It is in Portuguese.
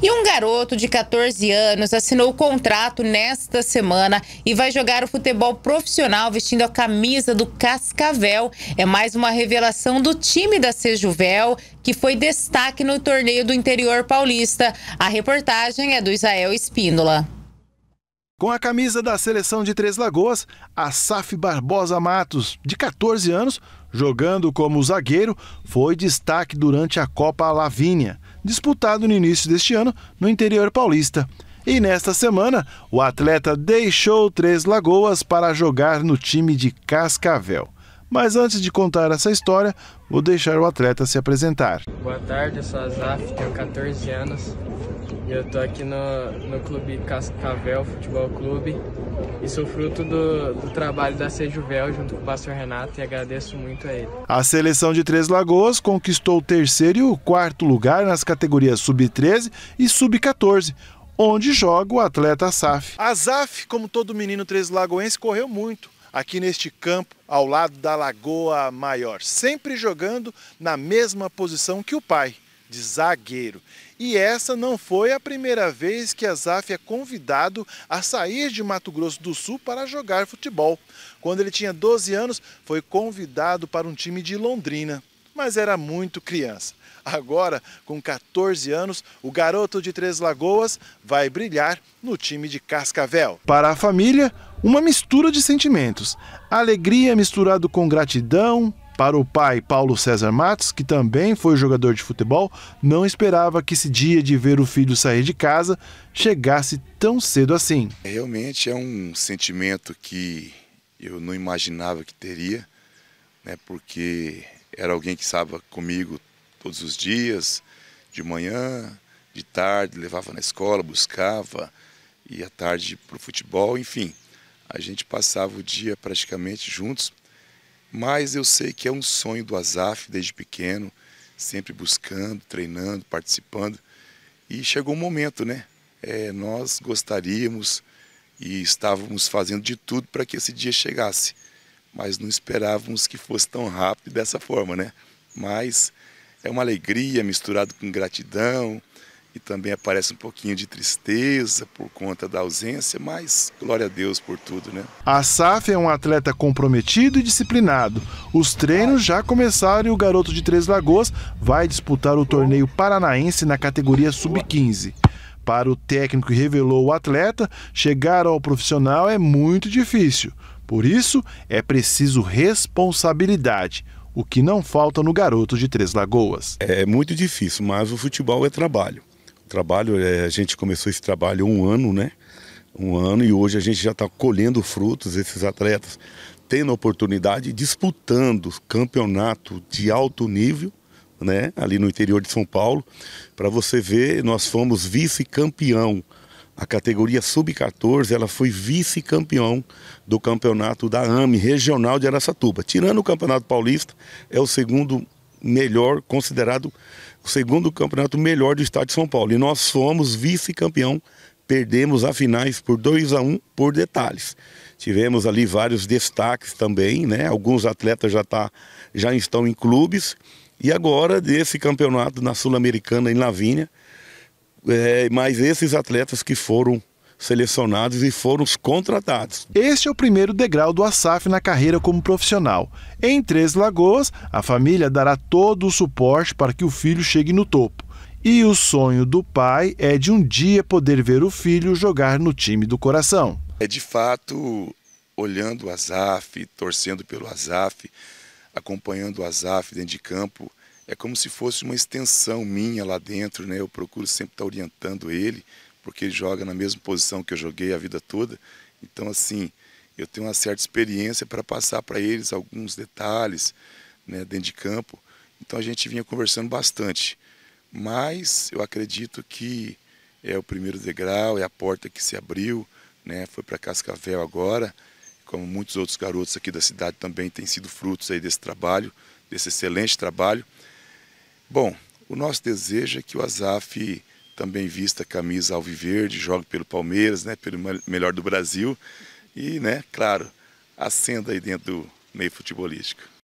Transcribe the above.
E um garoto de 14 anos assinou o contrato nesta semana e vai jogar o futebol profissional vestindo a camisa do Cascavel. É mais uma revelação do time da Sejuvel, que foi destaque no torneio do interior paulista. A reportagem é do Israel Espíndola. Com a camisa da seleção de Três Lagoas, a Saf Barbosa Matos, de 14 anos, Jogando como zagueiro, foi destaque durante a Copa Lavínia, disputado no início deste ano no interior paulista. E nesta semana, o atleta deixou Três Lagoas para jogar no time de Cascavel. Mas antes de contar essa história, vou deixar o atleta se apresentar. Boa tarde, eu sou a Zaf, tenho 14 anos, e eu tô aqui no, no Clube Cascavel Futebol Clube e sou fruto do, do trabalho da Sejuvel junto com o pastor Renato e agradeço muito a ele. A seleção de Três Lagoas conquistou o terceiro e o quarto lugar nas categorias Sub-13 e Sub-14 onde joga o atleta A Asaf, como todo menino três lagoense, correu muito aqui neste campo ao lado da Lagoa Maior, sempre jogando na mesma posição que o pai, de zagueiro. E essa não foi a primeira vez que a Azaf é convidado a sair de Mato Grosso do Sul para jogar futebol. Quando ele tinha 12 anos, foi convidado para um time de Londrina, mas era muito criança. Agora, com 14 anos, o garoto de Três Lagoas vai brilhar no time de Cascavel. Para a família, uma mistura de sentimentos. Alegria misturado com gratidão, para o pai Paulo César Matos, que também foi jogador de futebol, não esperava que esse dia de ver o filho sair de casa chegasse tão cedo assim. Realmente é um sentimento que eu não imaginava que teria, né, porque era alguém que estava comigo todos os dias, de manhã, de tarde, levava na escola, buscava, ia à tarde para o futebol, enfim. A gente passava o dia praticamente juntos mas eu sei que é um sonho do Azaf desde pequeno, sempre buscando, treinando, participando. E chegou um momento, né? É, nós gostaríamos e estávamos fazendo de tudo para que esse dia chegasse, mas não esperávamos que fosse tão rápido dessa forma, né? Mas é uma alegria misturado com gratidão, e também aparece um pouquinho de tristeza por conta da ausência, mas glória a Deus por tudo, né? A Saf é um atleta comprometido e disciplinado. Os treinos já começaram e o garoto de Três Lagoas vai disputar o torneio paranaense na categoria sub-15. Para o técnico que revelou o atleta, chegar ao profissional é muito difícil. Por isso, é preciso responsabilidade o que não falta no garoto de Três Lagoas. É muito difícil, mas o futebol é trabalho trabalho. É, a gente começou esse trabalho um ano, né? Um ano e hoje a gente já está colhendo frutos. Esses atletas tendo a oportunidade, disputando campeonato de alto nível, né? Ali no interior de São Paulo. Para você ver, nós fomos vice-campeão. A categoria sub-14, ela foi vice-campeão do campeonato da AME regional de Araçatuba. Tirando o Campeonato Paulista, é o segundo melhor, considerado o segundo campeonato melhor do estado de São Paulo. E nós fomos vice-campeão, perdemos a finais por 2 a 1 um, por detalhes. Tivemos ali vários destaques também, né? Alguns atletas já, tá, já estão em clubes. E agora, desse campeonato na Sul-Americana em Lavínia, é, mas esses atletas que foram selecionados e foram contratados. Este é o primeiro degrau do ASAF na carreira como profissional. Em Três Lagoas, a família dará todo o suporte para que o filho chegue no topo. E o sonho do pai é de um dia poder ver o filho jogar no time do coração. É de fato olhando o Asaf, torcendo pelo Asaf, acompanhando o Asaf dentro de campo, é como se fosse uma extensão minha lá dentro, né? Eu procuro sempre estar orientando ele, porque ele joga na mesma posição que eu joguei a vida toda. Então, assim, eu tenho uma certa experiência para passar para eles alguns detalhes né, dentro de campo. Então, a gente vinha conversando bastante. Mas eu acredito que é o primeiro degrau, é a porta que se abriu, né, foi para Cascavel agora. Como muitos outros garotos aqui da cidade também têm sido frutos aí desse trabalho, desse excelente trabalho. Bom, o nosso desejo é que o Azaf também vista a camisa alviverde, jogue pelo Palmeiras, né, pelo melhor do Brasil e, né, claro, acenda aí dentro do meio futebolístico.